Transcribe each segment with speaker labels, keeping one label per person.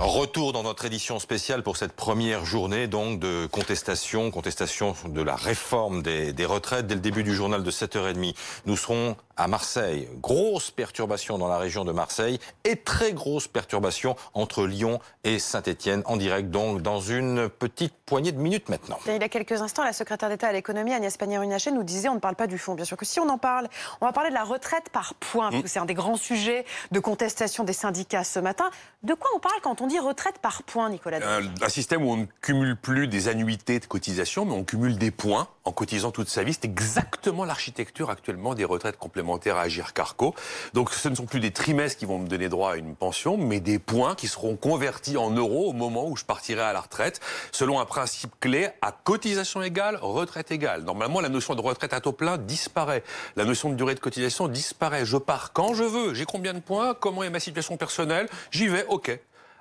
Speaker 1: Retour dans notre édition spéciale pour cette première journée donc de contestation, contestation de la réforme des, retraites. Dès le début du journal de 7h30, nous serons à Marseille. Grosse perturbation dans la région de Marseille et très grosse perturbation entre Lyon et saint etienne en direct donc dans une petite poignée de minutes maintenant.
Speaker 2: il y a quelques instants, la secrétaire d'État à l'économie Agnès Pannier-Runacher nous disait on ne parle pas du fond. Bien sûr que si on en parle, on va parler de la retraite par points. Mm. C'est un des grands sujets de contestation des syndicats ce matin. De quoi on parle quand on dit retraite par points, Nicolas euh, Un système où on ne cumule plus des annuités de cotisation, mais on cumule des points en cotisant toute sa vie. C'est exactement l'architecture actuellement des retraites complémentaires à Agir Carco. Donc ce ne sont plus des trimestres qui vont me donner droit à une pension, mais des points qui seront convertis en euros au moment où je partirai à la retraite, selon un principe clé à cotisation égale, retraite égale. Normalement, la notion de retraite à taux plein disparaît. La notion de durée de cotisation disparaît. Je pars quand je veux. J'ai combien de points Comment est ma situation personnelle J'y vais, ok.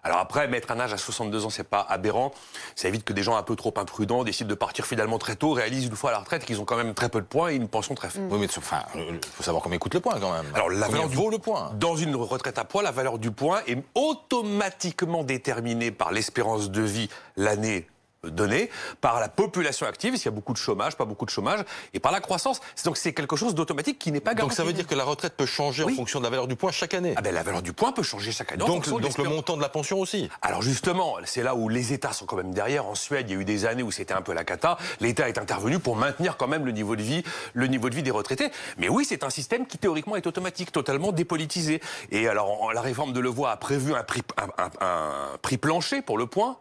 Speaker 2: Alors après, mettre un âge à 62 ans, c'est pas aberrant. Ça évite que des gens un peu trop imprudents décident de partir finalement très tôt, réalisent une fois à la retraite qu'ils ont quand même très peu de points et une pension très faible. Mm. Oui, mais il euh, faut savoir combien coûte le point quand même. Alors la valeur vaut point Dans une retraite à poids, la valeur du point est automatiquement déterminée par l'espérance de vie l'année donné par la population active, s'il y a beaucoup de chômage, pas beaucoup de chômage, et par la croissance. Donc c'est quelque chose d'automatique qui n'est pas garanti. Donc ça veut dire que la retraite peut changer en fonction de la valeur du point chaque année. Ah ben, la valeur du point peut changer chaque année. Donc, le
Speaker 1: montant de la pension aussi.
Speaker 2: Alors justement, c'est là où les États sont quand même derrière. En Suède, il y a eu des années où c'était un peu la cata. L'État est intervenu pour maintenir quand même le niveau de vie, le niveau de vie des retraités. Mais oui, c'est un système qui théoriquement est automatique, totalement dépolitisé. Et alors la réforme de Levoix a prévu un prix, un, un, un prix plancher pour le point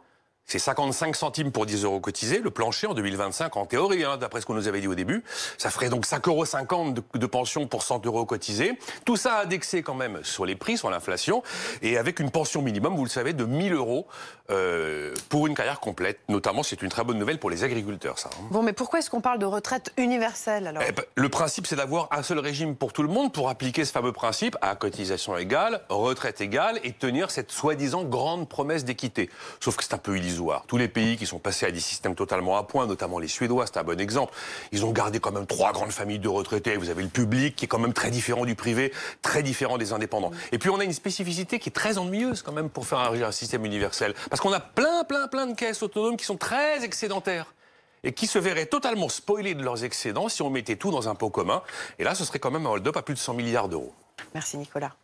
Speaker 2: c'est 55 centimes pour 10 euros cotisés, le plancher en 2025 en théorie, hein, d'après ce qu'on nous avait dit au début. Ça ferait donc 5,50 euros de, de pension pour 100 euros cotisés. Tout ça indexé quand même sur les prix, sur l'inflation, et avec une pension minimum, vous le savez, de 1000 euros euh, pour une carrière complète. Notamment, c'est une très bonne nouvelle pour les agriculteurs, ça. Hein. Bon, mais pourquoi est-ce qu'on parle de retraite universelle alors eh ben, Le principe, c'est d'avoir un seul régime pour tout le monde pour appliquer ce fameux principe à cotisation égale, retraite égale, et tenir cette soi-disant grande promesse d'équité. Sauf que c'est un peu illusoire tous les pays qui sont passés à des systèmes totalement à point, notamment les Suédois, c'est un bon exemple, ils ont gardé quand même trois grandes familles de retraités. Vous avez le public qui est quand même très différent du privé, très différent des indépendants. Et puis on a une spécificité qui est très ennuyeuse quand même pour faire un système universel. Parce qu'on a plein, plein, plein de caisses autonomes qui sont très excédentaires et qui se verraient totalement spoilées de leurs excédents si on mettait tout dans un pot commun. Et là, ce serait quand même un hold-up à plus de 100 milliards d'euros. Merci Nicolas.